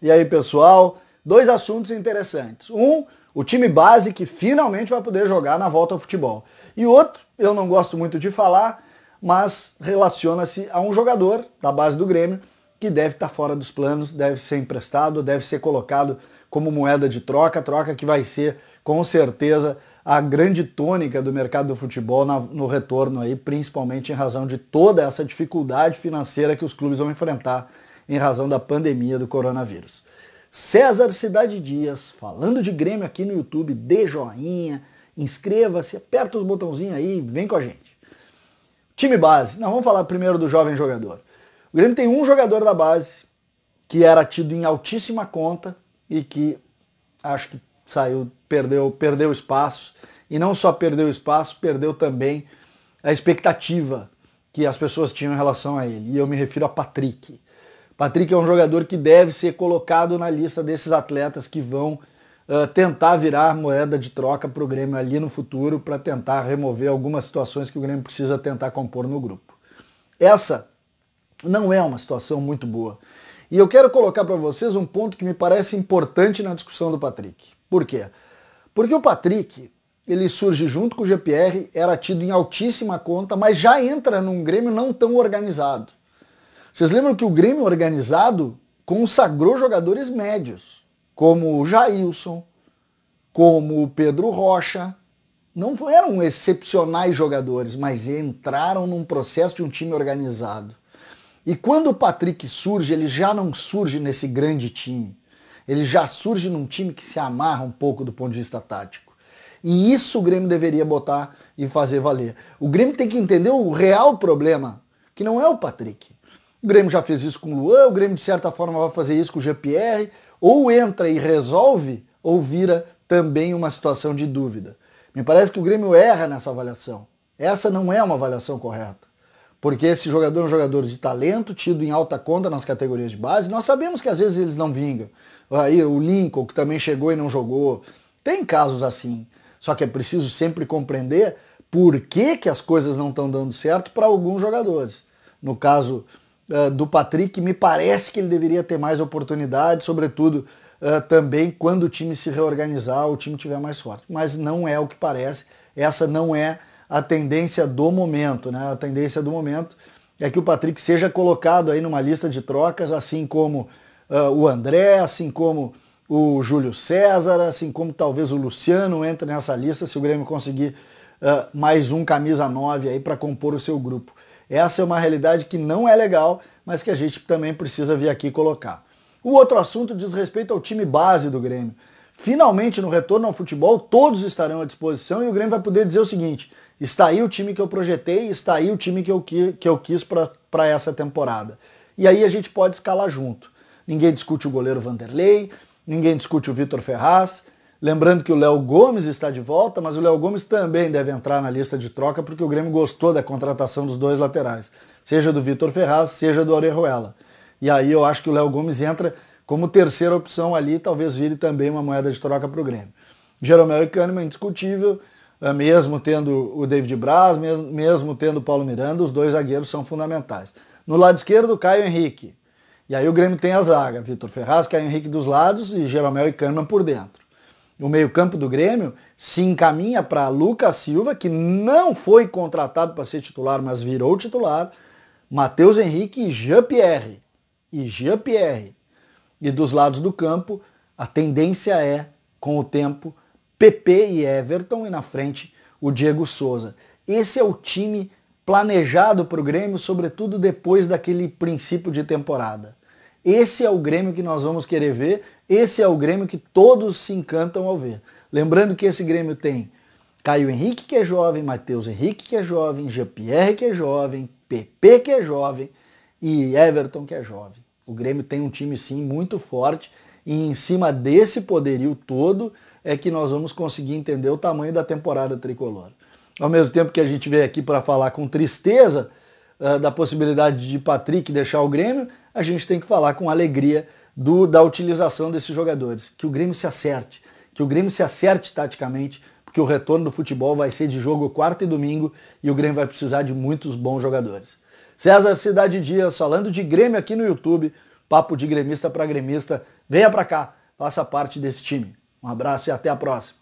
E aí, pessoal? Dois assuntos interessantes. Um, o time base que finalmente vai poder jogar na volta ao futebol. E outro, eu não gosto muito de falar, mas relaciona-se a um jogador da base do Grêmio que deve estar fora dos planos, deve ser emprestado, deve ser colocado como moeda de troca, troca que vai ser com certeza a grande tônica do mercado do futebol no retorno aí, principalmente em razão de toda essa dificuldade financeira que os clubes vão enfrentar em razão da pandemia do coronavírus. César Cidade Dias, falando de Grêmio aqui no YouTube, dê joinha, inscreva-se, aperta os botãozinhos aí, vem com a gente. Time base, nós vamos falar primeiro do jovem jogador. O Grêmio tem um jogador da base que era tido em altíssima conta, e que acho que saiu, perdeu, perdeu espaço. E não só perdeu espaço, perdeu também a expectativa que as pessoas tinham em relação a ele. E eu me refiro a Patrick. Patrick é um jogador que deve ser colocado na lista desses atletas que vão uh, tentar virar moeda de troca para o Grêmio ali no futuro, para tentar remover algumas situações que o Grêmio precisa tentar compor no grupo. Essa não é uma situação muito boa. E eu quero colocar para vocês um ponto que me parece importante na discussão do Patrick. Por quê? Porque o Patrick, ele surge junto com o GPR, era tido em altíssima conta, mas já entra num Grêmio não tão organizado. Vocês lembram que o Grêmio organizado consagrou jogadores médios, como o Jailson, como o Pedro Rocha. Não eram excepcionais jogadores, mas entraram num processo de um time organizado. E quando o Patrick surge, ele já não surge nesse grande time. Ele já surge num time que se amarra um pouco do ponto de vista tático. E isso o Grêmio deveria botar e fazer valer. O Grêmio tem que entender o real problema, que não é o Patrick. O Grêmio já fez isso com o Luan, o Grêmio de certa forma vai fazer isso com o GPR. Ou entra e resolve, ou vira também uma situação de dúvida. Me parece que o Grêmio erra nessa avaliação. Essa não é uma avaliação correta. Porque esse jogador é um jogador de talento, tido em alta conta nas categorias de base. Nós sabemos que às vezes eles não vingam. Aí o Lincoln, que também chegou e não jogou. Tem casos assim. Só que é preciso sempre compreender por que, que as coisas não estão dando certo para alguns jogadores. No caso uh, do Patrick, me parece que ele deveria ter mais oportunidade, sobretudo uh, também quando o time se reorganizar, o time tiver mais forte. Mas não é o que parece. Essa não é a tendência do momento, né? A tendência do momento é que o Patrick seja colocado aí numa lista de trocas, assim como uh, o André, assim como o Júlio César, assim como talvez o Luciano entre nessa lista, se o Grêmio conseguir uh, mais um camisa 9 aí para compor o seu grupo. Essa é uma realidade que não é legal, mas que a gente também precisa vir aqui colocar. O outro assunto diz respeito ao time base do Grêmio. Finalmente, no retorno ao futebol, todos estarão à disposição e o Grêmio vai poder dizer o seguinte: Está aí o time que eu projetei, está aí o time que eu, que, eu quis para essa temporada. E aí a gente pode escalar junto. Ninguém discute o goleiro Vanderlei, ninguém discute o Vitor Ferraz. Lembrando que o Léo Gomes está de volta, mas o Léo Gomes também deve entrar na lista de troca porque o Grêmio gostou da contratação dos dois laterais, seja do Vitor Ferraz, seja do Orejuela. E aí eu acho que o Léo Gomes entra como terceira opção ali, talvez vire também uma moeda de troca para o Grêmio. Jeromel e Kahneman, indiscutível. Ah, mesmo tendo o David Braz, mesmo, tendo o Paulo Miranda, os dois zagueiros são fundamentais. No lado esquerdo, Caio Henrique. E aí o Grêmio tem a zaga, Vitor Ferraz, Caio Henrique dos lados e Jeromel e Kahneman por dentro. O meio-campo do Grêmio se encaminha para Lucas Silva, que não foi contratado para ser titular, mas virou titular, Matheus Henrique e Jean-Pierre. E Jean-Pierre. E dos lados do campo, a tendência é, com o tempo, PP e Everton e na frente o Diego Souza. Esse é o time planejado para o Grêmio, sobretudo depois daquele princípio de temporada. Esse é o Grêmio que nós vamos querer ver, esse é o Grêmio que todos se encantam ao ver. Lembrando que esse Grêmio tem Caio Henrique, que é jovem, Matheus Henrique, que é jovem, Jean-Pierre, que é jovem, PP, que é jovem, e Everton, que é jovem. O Grêmio tem um time, sim, muito forte e em cima desse poderio todo é que nós vamos conseguir entender o tamanho da temporada tricolor. Ao mesmo tempo que a gente veio aqui para falar com tristeza uh, da possibilidade de Patrick deixar o Grêmio, a gente tem que falar com alegria do, da utilização desses jogadores. Que o Grêmio se acerte, que o Grêmio se acerte taticamente, porque o retorno do futebol vai ser de jogo quarta e domingo e o Grêmio vai precisar de muitos bons jogadores. César Cidade Dias falando de Grêmio aqui no YouTube. Papo de gremista para gremista. Venha para cá, faça parte desse time. Um abraço e até a próxima.